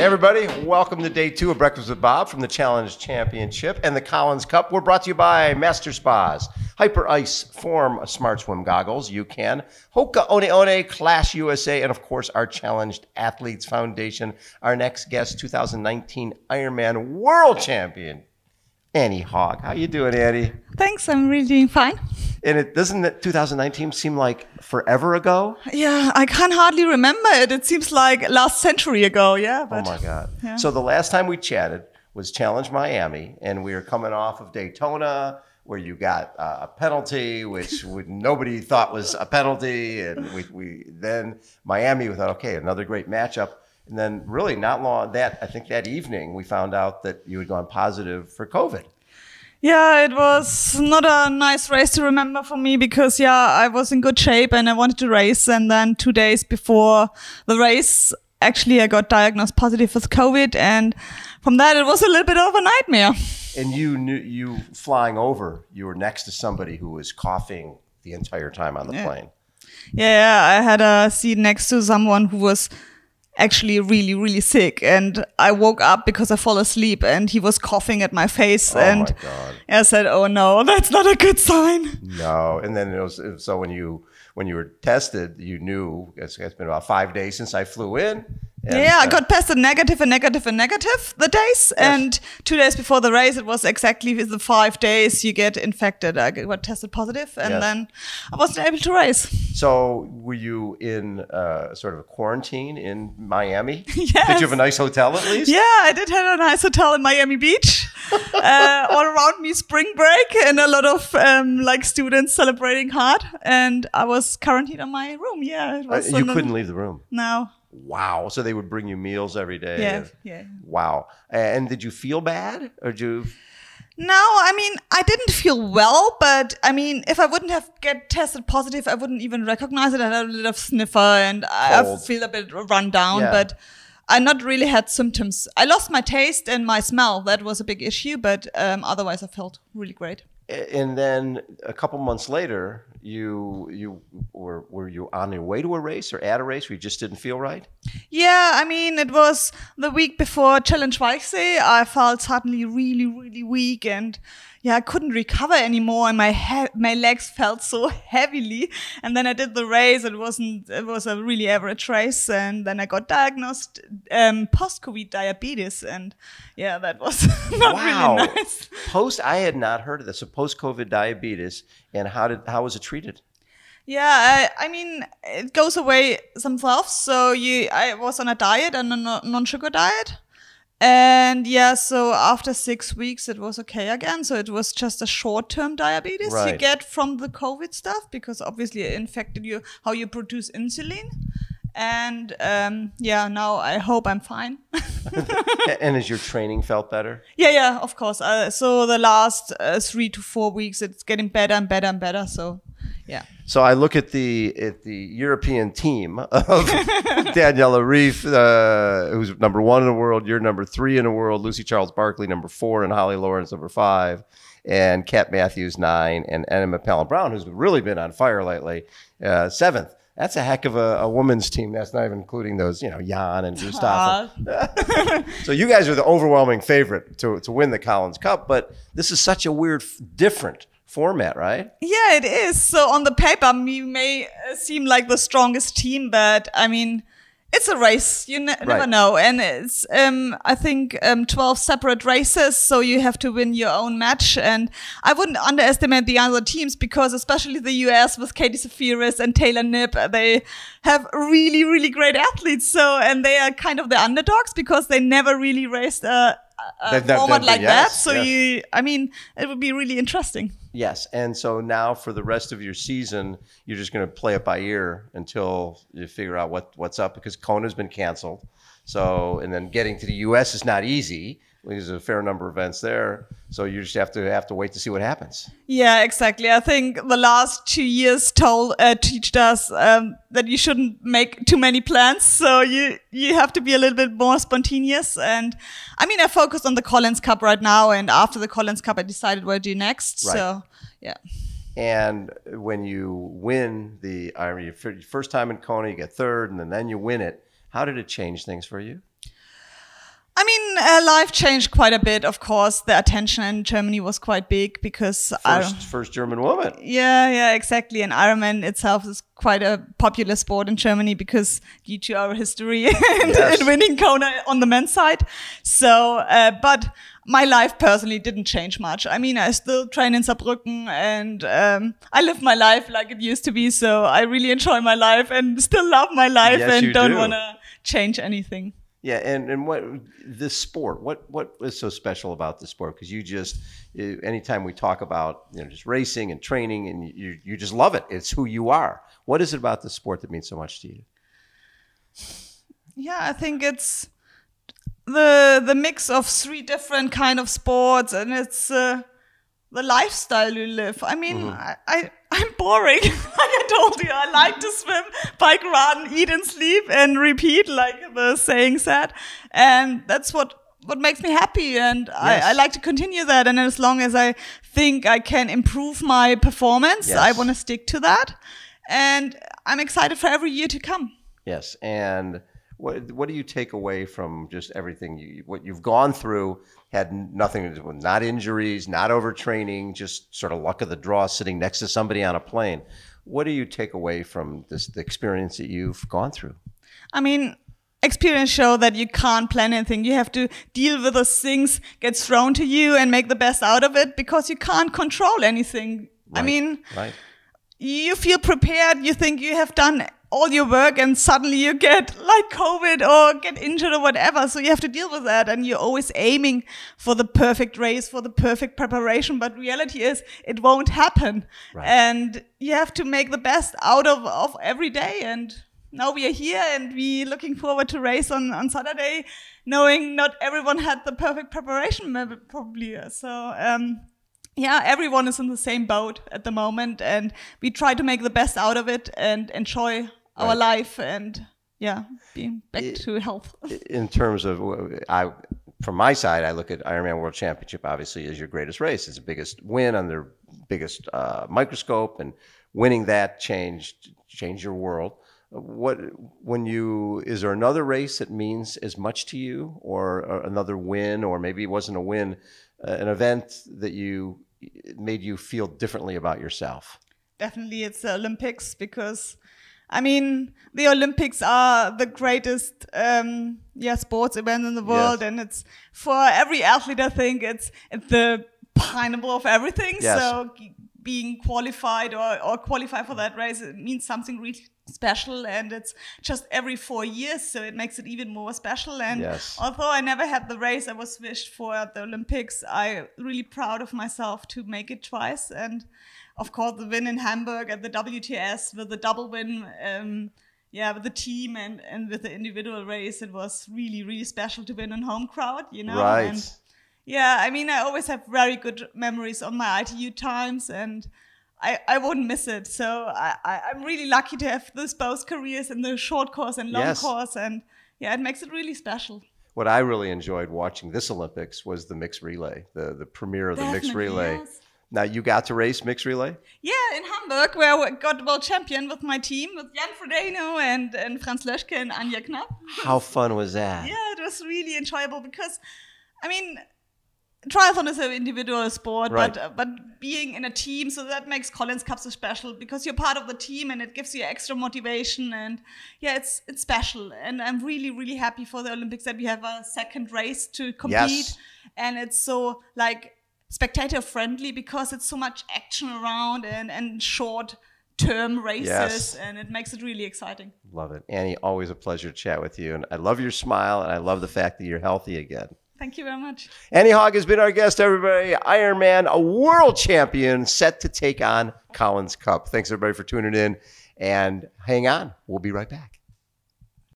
Hey, everybody, welcome to day two of Breakfast with Bob from the Challenge Championship and the Collins Cup. We're brought to you by Master Spas, Hyper Ice Form Smart Swim Goggles, You Can, Hoka One One, Clash USA, and of course, our Challenged Athletes Foundation. Our next guest, 2019 Ironman World Champion, Annie Hogg. How you doing, Annie? Thanks, I'm really doing fine. And it doesn't 2019 seem like forever ago? Yeah, I can hardly remember it. It seems like last century ago. Yeah. Oh but, oh my God. Yeah. So the last time we chatted was Challenge Miami, and we were coming off of Daytona where you got uh, a penalty, which would, nobody thought was a penalty, and we, we then Miami. We thought, okay, another great matchup. And then, really, not long that I think that evening, we found out that you had gone positive for COVID. Yeah, it was not a nice race to remember for me because yeah, I was in good shape and I wanted to race, and then two days before the race, actually, I got diagnosed positive with COVID, and from that, it was a little bit of a nightmare. And you knew you flying over, you were next to somebody who was coughing the entire time on the yeah. plane. Yeah, I had a seat next to someone who was actually really, really sick. And I woke up because I fall asleep and he was coughing at my face. Oh and my I said, Oh no, that's not a good sign. No. And then it was, so when you, when you were tested, you knew it's, it's been about five days since I flew in yeah, I got past the negative and negative and negative, the days. Yes. And two days before the race, it was exactly the five days you get infected. I uh, got tested positive and yes. then I wasn't able to race. So, were you in uh, sort of a quarantine in Miami? yes. Did you have a nice hotel at least? Yeah, I did have a nice hotel in Miami Beach. uh, all around me, spring break and a lot of um, like students celebrating hard. And I was quarantined in my room. Yeah. Uh, you couldn't leave the room. No. Wow. So they would bring you meals every day. Yeah. And, yeah. Wow. And did you feel bad or do you? No, I mean, I didn't feel well, but I mean, if I wouldn't have get tested positive, I wouldn't even recognize it. I had a little sniffer and I, I feel a bit run down, yeah. but I not really had symptoms. I lost my taste and my smell. That was a big issue, but um, otherwise I felt really great. And then a couple months later, you you were were you on your way to a race or at a race where you just didn't feel right? Yeah, I mean it was the week before Challenge Weichsee. I felt suddenly really really weak and yeah, I couldn't recover anymore, and my he- my legs felt so heavily. And then I did the race; it wasn't it was a really average race. And then I got diagnosed um, post COVID diabetes, and yeah, that was not wow. really nice. Post, I had not heard of this. So post COVID diabetes, and how did how was it treated? Yeah, I, I, mean, it goes away sometimes. So you, I was on a diet and a non-sugar diet, and yeah, so after six weeks, it was okay again. So it was just a short term diabetes right. you get from the COVID stuff because obviously it infected you, how you produce insulin. And um, yeah, now I hope I'm fine. and has your training felt better? Yeah, yeah, of course. Uh, so the last uh, three to four weeks, it's getting better and better and better. So yeah. So I look at the at the European team of Daniela Reef, uh, who's number one in the world, you're number three in the world, Lucy Charles Barkley number four, and Holly Lawrence number five, and Kat Matthews nine, and Emma Palin Brown, who's really been on fire lately, uh, seventh that's a heck of a, a, women's team. That's not even including those, you know, Jan and Gustav. so you guys are the overwhelming favorite to, to win the Collins Cup, but this is such a weird, different format, right? Yeah, it is. So on the paper, you may uh, seem like the strongest team, but I mean, it's a race. You ne- right. never know, and it's um, I think um, twelve separate races, so you have to win your own match. And I wouldn't underestimate the other teams because, especially the US with Katie Safiris and Taylor Nip, uh, they have really, really great athletes. So and they are kind of the underdogs because they never really raced a uh, a uh, that, that, format like yes, that. So yes. you, I mean, it would be really interesting. Yes, and so now for the rest of your season, you're just going to play it by ear until you figure out what what's up because Kona's been canceled. So and then getting to the U.S. is not easy there's a fair number of events there. So you just have to have to wait to see what happens. Yeah, exactly. I think the last two years told uh, taught us um, that you shouldn't make too many plans. So you you have to be a little bit more spontaneous. And I mean, I focus on the Collins Cup right now, and after the Collins Cup, I decided what to do next. Right. So yeah. And when you win the I mean, first time in Kona, you get third, and then you win it. How did it change things for you? mean, uh, life changed quite a bit. Of course, the attention in Germany was quite big because first, I, first German woman. Yeah, yeah, exactly. And Ironman itself is quite a popular sport in Germany because due to our history and, yes. and winning Kona on the men's side. So, uh, but my life personally didn't change much. I mean, I still train in Saarbrücken and um, I live my life like it used to be. So I really enjoy my life and still love my life yes, and don't do. want to change anything. Yeah, and and what this sport? What what is so special about this sport? Because you just, eh, anytime we talk about you know just racing and training, and you you just love it. It's who you are. What is it about the sport that means so much to you? Yeah, I think it's the the mix of three different kind of sports, and it's. Uh, the lifestyle you live. I mean, mm-hmm. I, I I'm boring. like I told you, I like to swim, bike, run, eat, and sleep, and repeat, like the saying said. And that's what what makes me happy and yes. I, I, like to continue that and as long as i think i can improve my performance yes. i want to stick to that and i'm excited for every year to come yes and what, what do you take away from just everything you what you've gone through had nothing to do with not injuries, not overtraining, just sort of luck of the draw sitting next to somebody on a plane. What do you take away from this the experience that you've gone through? I mean, experience show that you can't plan anything. You have to deal with those things gets thrown to you and make the best out of it because you can't control anything. Right, I mean, right. you feel prepared. You think you have done all your work and suddenly you get like COVID or get injured or whatever. So you have to deal with that. And you're always aiming for the perfect race, for the perfect preparation. But reality is it won't happen. Right. And you have to make the best out of, of every day. And now we are here and we looking forward to race on, on Saturday, knowing not everyone had the perfect preparation probably. So, um, yeah, everyone is in the same boat at the moment, and we try to make the best out of it and enjoy our right. life and yeah, being back it, to health. In terms of, I from my side, I look at Ironman World Championship obviously as your greatest race. It's the biggest win under biggest uh, microscope, and winning that changed changed your world. What when you is there another race that means as much to you, or, or another win, or maybe it wasn't a win, uh, an event that you made you feel differently about yourself? Definitely, it's the Olympics because I mean, the Olympics are the greatest um, yeah sports event in the world, yes. and it's for every athlete. I think it's, it's the pinnacle of everything. Yes. So being qualified or, or qualify for that race it means something really special and it's just every four years so it makes it even more special and yes. although i never had the race i was wished for at the olympics i really proud of myself to make it twice and of course, the win in Hamburg at the WTS with the double win, um, yeah, with the team and, and with the individual race, it was really, really special to win in home crowd, you know? Right. And yeah, I mean, I always have very good memories on my ITU times and I, I wouldn't miss it. So I, I, am really lucky to have those both careers in the short course and long yes. course. And yeah, it makes it really special what I really enjoyed watching this Olympics was the mixed relay, the the premiere of the Definitely, mixed relay. Yes. Now you got to race mixed relay? Yeah, in Hamburg, where I got the world champion with my team, with Jan Frodeno and, and Franz Löschke and Anja Knapp. How fun was that? Yeah, it was really enjoyable because, I mean, triathlon is an individual sport, right. but uh, but being in a team, so that makes Collins Cup so special because you're part of the team and it gives you extra motivation and yeah, it's it's special. And I'm really really happy for the Olympics that we have a second race to compete, yes. and it's so like spectator friendly because it's so much action around and, and short term races yes. and it makes it really exciting. Love it. Annie, always a pleasure to chat with you. And I love your smile and I love the fact that you're healthy again. Thank you very much. Annie Hogg has been our guest, everybody. Ironman, a world champion set to take on Collins Cup. Thanks, everybody, for tuning in and hang on. We'll be right back.